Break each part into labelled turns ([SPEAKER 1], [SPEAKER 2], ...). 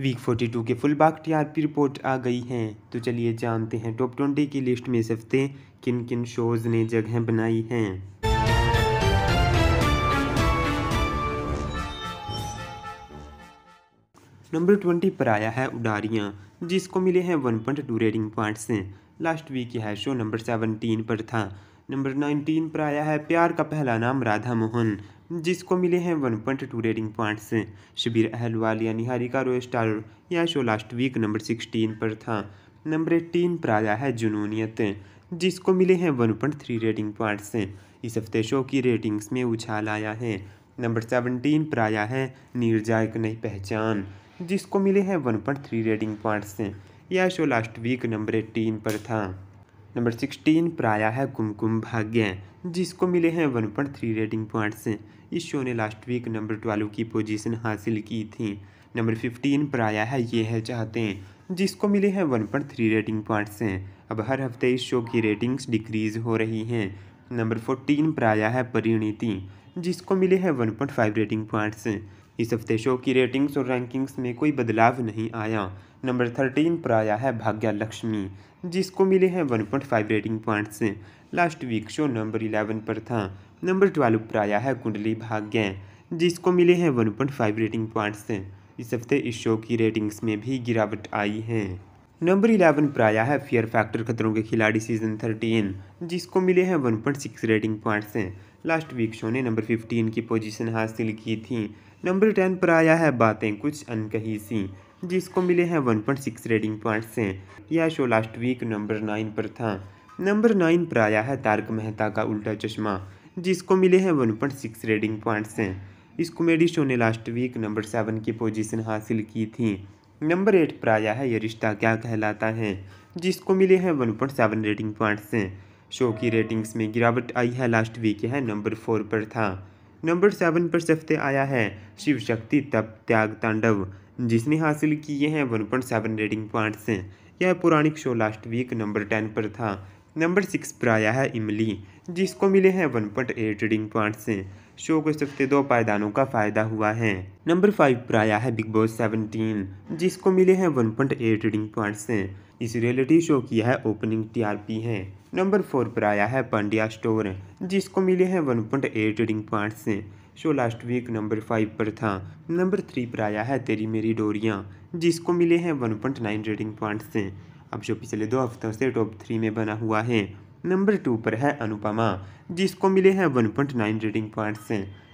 [SPEAKER 1] week 42 के full back TRP report आ गई है तो चलिए जानते हैं टॉप ट्वेंटी की लिस्ट में इस हफ्ते किन किन शोज़ ने जगह बनाई हैं नंबर ट्वेंटी पर आया है उडारियाँ जिसको मिले हैं one point two rating points last week यह शो नंबर सेवनटीन पर था नंबर नाइनटीन पर आया है प्यार का पहला नाम राधा मोहन जिसको मिले हैं one point two rating points Shabir Ahluwalia या निहारिका रॉय स्टार या show last week number sixteen पर था नंबर एटीन पर आया है जुनूनियत जिसको मिले हैं one point three rating points इस हफ्ते शो की रेटिंग्स में उछाल आया है नंबर सेवनटीन पर आया है नीरजा एक नई पहचान जिसको मिले हैं one point three rating points यह show last week number eighteen पर था नंबर सिक्सटीन प्राया है कुमकुम भाग्य जिसको मिले हैं one point three rating points इस शो ने लास्ट वीक नंबर ट्वेल्व की पोजीशन हासिल की थी नंबर फिफ्टीन प्राया है ये है चाहते हैं जिसको मिले हैं one point three rating points अब हर हफ्ते इस शो की रेटिंग्स डिक्रीज हो रही हैं नंबर फोर्टीन प्राया है परिणीति जिसको मिले हैं one point five rating points इस हफ्ते शो की रेटिंग्स और रैंकिंग्स में कोई बदलाव नहीं आया नंबर थर्टीन पर आया है भाग्या लक्ष्मी जिसको मिले हैं one point five rating points last week show number eleven पर था नंबर ट्वेल्व पर आया है कुंडली भाग्य जिसको मिले हैं one point five rating points इस हफ्ते इस शो की रेटिंग्स में भी गिरावट आई है नंबर इलेवन पर आया है फेयर फैक्टर खतरों के खिलाड़ी सीजन थर्टीन जिसको मिले हैं one point six rating points last week show ने नंबर फिफ्टीन की पोजीशन हासिल की थी नंबर टेन पर आया है बातें कुछ अनकही सी जिसको मिले हैं one point six rating points हैं यह show last week number nine पर था नंबर नाइन पर आया है तारक मेहता का उल्टा चश्मा जिसको मिले हैं one point six rating points इस कॉमेडी शो ने लास्ट वीक नंबर सेवन की पोजीशन हासिल की थी नंबर एट पर आया है ये रिश्ता क्या कहलाता है जिसको मिले हैं one point seven rating points से शो की रेटिंग्स में गिरावट आई है लास्ट वीक यह नंबर फोर पर था नंबर सेवन पर सफ्ते आया है शिव शक्ति तप त्याग तांडव जिसने हासिल किए हैं one point seven rating points यह पौराणिक show last week number ten पर था नंबर सिक्स पर आया है इमली जिसको मिले हैं वन पॉइंट एट रेडिंग से शो को सकते दो पायदानों का फायदा हुआ है नंबर फाइव पर आया है बिग बॉस सेवनटीन जिसको मिले हैं वन पॉइंट एट रेडिंग से इस रियलिटी शो की है ओपनिंग टीआरपी है नंबर फोर पर आया है पांड्या स्टोर जिसको मिले हैं वन पॉइंट एट रेडिंग से show last week number five पर था नंबर थ्री पर आया है तेरी मेरी डोरियाँ जिसको मिले हैं one point nine rating points अब जो पिछले दो हफ्तों से टॉप थ्री में बना हुआ है नंबर टू पर है अनुपमा जिसको मिले हैं one point nine rating points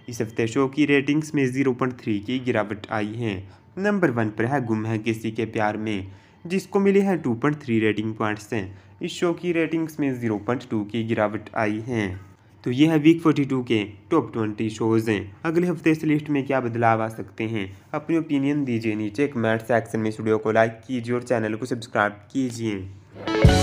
[SPEAKER 1] इस हफ्ते शो की रेटिंग्स में जीरो पॉइंट थ्री की गिरावट आई है नंबर वन पर है गुम है किसी के प्यार में जिसको मिले हैं two point three rating points इस शो की रेटिंग्स में ज़ीरो पॉइंट टू की गिरावट आई है तो ये है वीक 42 के टॉप 20 शोज़ हैं अगले हफ्ते इस लिस्ट में क्या बदलाव आ सकते हैं अपनी ओपिनियन दीजिए नीचे कमेंट सेक्शन में स्टूडियो को लाइक कीजिए और चैनल को सब्सक्राइब कीजिए